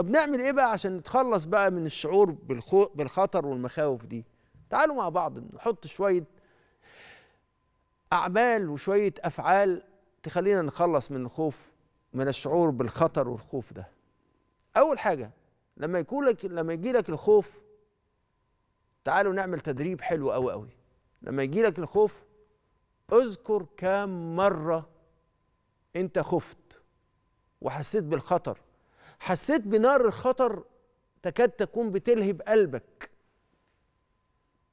طب نعمل ايه بقى عشان نتخلص بقى من الشعور بالخو... بالخطر والمخاوف دي تعالوا مع بعض نحط شويه اعمال وشويه افعال تخلينا نخلص من الخوف من الشعور بالخطر والخوف ده اول حاجه لما يكون لك لما يجي لك الخوف تعالوا نعمل تدريب حلو قوي قوي لما يجي لك الخوف اذكر كام مره انت خفت وحسيت بالخطر حسيت بنار الخطر تكاد تكون بتلهب قلبك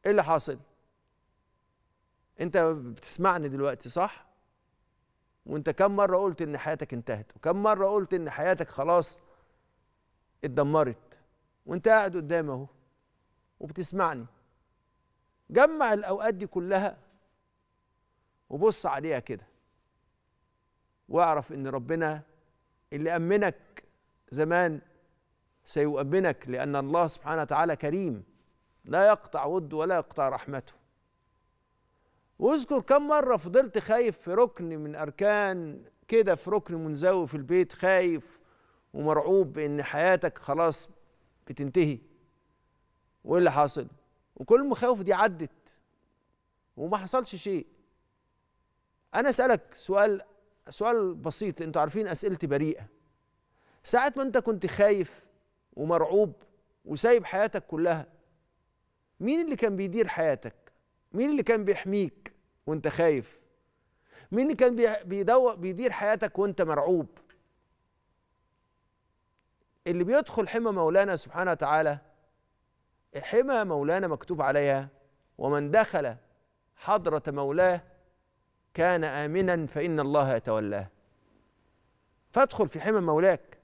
ايه اللي حاصل انت بتسمعني دلوقتي صح وانت كم مره قلت ان حياتك انتهت وكم مره قلت ان حياتك خلاص اتدمرت وانت قاعد قدامي اهو وبتسمعني جمع الاوقات دي كلها وبص عليها كده واعرف ان ربنا اللي امنك زمان سيؤمنك لأن الله سبحانه وتعالى كريم لا يقطع وده ولا يقطع رحمته واذكر كم مرة فضلت خايف في ركن من أركان كده في ركن منزوي في البيت خايف ومرعوب بإن حياتك خلاص بتنتهي وإيه اللي حاصل وكل المخاوف دي عدت وما حصلش شيء أنا أسألك سؤال سؤال بسيط أنتوا عارفين أسئلتي بريئة ساعة ما أنت كنت خايف ومرعوب وسايب حياتك كلها مين اللي كان بيدير حياتك؟ مين اللي كان بيحميك وأنت خايف؟ مين اللي كان بيدور بيدير حياتك وأنت مرعوب؟ اللي بيدخل حمى مولانا سبحانه وتعالى حمى مولانا مكتوب عليها ومن دخل حضرة مولاه كان آمنا فإن الله يتولاه فادخل في حمى مولاك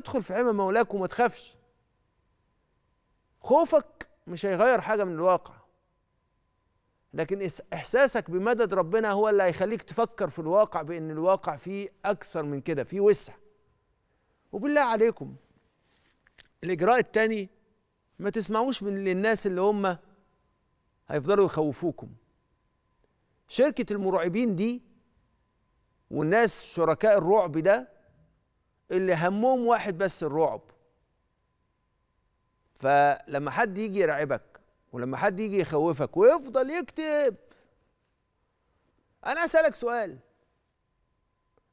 ادخل في عمى مولاك وما تخافش خوفك مش هيغير حاجه من الواقع لكن احساسك بمدد ربنا هو اللي هيخليك تفكر في الواقع بان الواقع فيه اكثر من كده فيه وسع وبالله عليكم الاجراء الثاني ما تسمعوش من الناس اللي هم هيفضلوا يخوفوكم شركه المرعبين دي والناس شركاء الرعب ده اللي همهم واحد بس الرعب فلما حد يجي يرعبك ولما حد يجي يخوفك ويفضل يكتب انا اسالك سؤال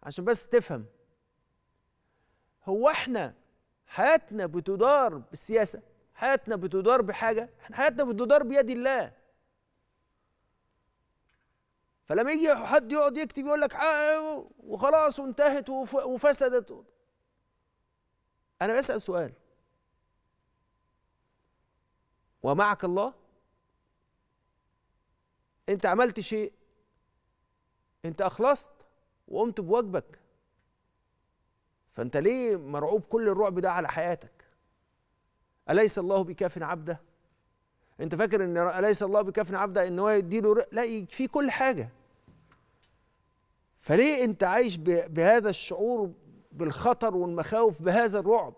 عشان بس تفهم هو احنا حياتنا بتدار بالسياسه حياتنا بتدار بحاجه احنا حياتنا بتدار بيد الله فلما يجي حد يقعد يكتب يقول لك آه، وخلاص وانتهت وفسدت أنا بسأل سؤال ومعك الله أنت عملت شيء أنت أخلصت وقمت بواجبك فأنت ليه مرعوب كل الرعب ده على حياتك أليس الله بكاف عبده أنت فاكر أن أليس الله بكاف عبده أن هو يديله لا يكفيه كل حاجة فليه أنت عايش بهذا الشعور بالخطر والمخاوف بهذا الرعب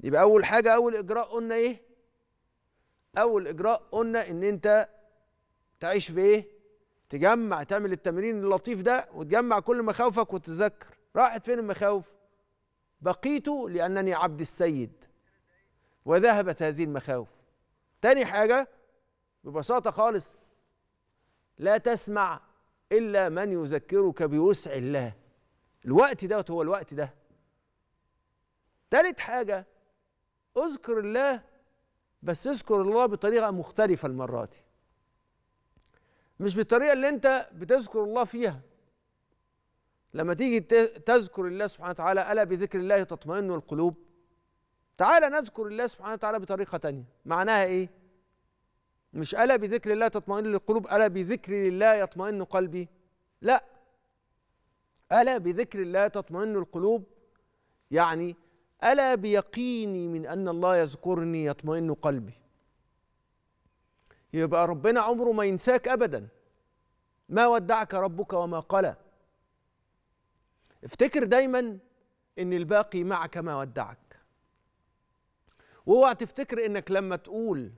يبقى اول حاجه اول اجراء قلنا ايه اول اجراء قلنا ان انت تعيش بايه تجمع تعمل التمرين اللطيف ده وتجمع كل مخاوفك وتذكر راحت فين المخاوف بقيت لانني عبد السيد وذهبت هذه المخاوف تاني حاجه ببساطه خالص لا تسمع الا من يذكرك بوسع الله الوقت دوت هو الوقت ده تالت حاجة اذكر الله بس اذكر الله بطريقة مختلفة المرة دي مش بالطريقة اللي انت بتذكر الله فيها لما تيجي تذكر الله سبحانه وتعالى ألا بذكر الله تطمئن القلوب تعالى نذكر الله سبحانه وتعالى بطريقة تانية معناها ايه مش ألا بذكر الله تطمئن القلوب ألا بذكر الله يطمئن قلبي لا ألا بذكر الله تطمئن القلوب يعني ألا بيقيني من أن الله يذكرني يطمئن قلبي يبقى ربنا عمره ما ينساك أبدا ما ودعك ربك وما قلى افتكر دايما ان الباقي معك ما ودعك واوعى تفتكر انك لما تقول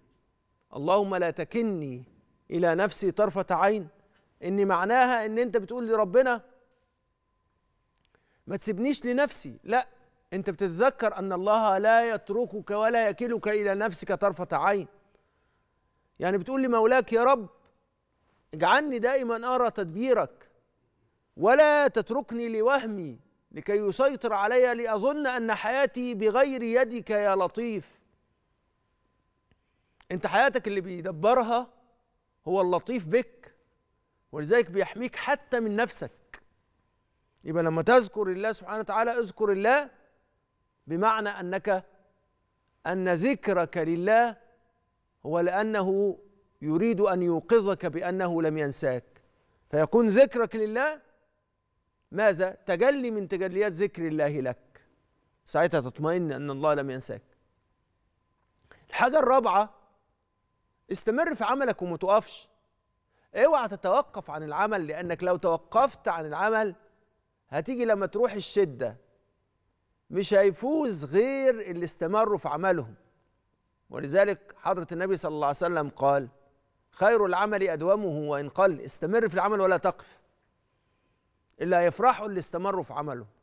اللهم لا تكني الى نفسي طرفه عين ان معناها ان انت بتقول لربنا ما تسيبنيش لنفسي لا انت بتتذكر ان الله لا يتركك ولا يكلك الى نفسك طرفه عين يعني بتقول لمولاك يا رب اجعلني دائما ارى تدبيرك ولا تتركني لوهمي لكي يسيطر علي لاظن ان حياتي بغير يدك يا لطيف انت حياتك اللي بيدبرها هو اللطيف بك ولذلك بيحميك حتى من نفسك يبقى لما تذكر الله سبحانه وتعالى اذكر الله بمعنى انك ان ذكرك لله هو لانه يريد ان يوقظك بانه لم ينساك فيكون ذكرك لله ماذا تجلي من تجليات ذكر الله لك ساعتها تطمئن ان الله لم ينساك الحاجه الرابعه استمر في عملك وما توقفش اوعى تتوقف عن العمل لانك لو توقفت عن العمل هتيجي لما تروح الشده مش هيفوز غير اللي استمروا في عملهم ولذلك حضره النبي صلى الله عليه وسلم قال خير العمل ادومه وان قل استمر في العمل ولا تقف اللي هيفرحوا اللي استمروا في عملهم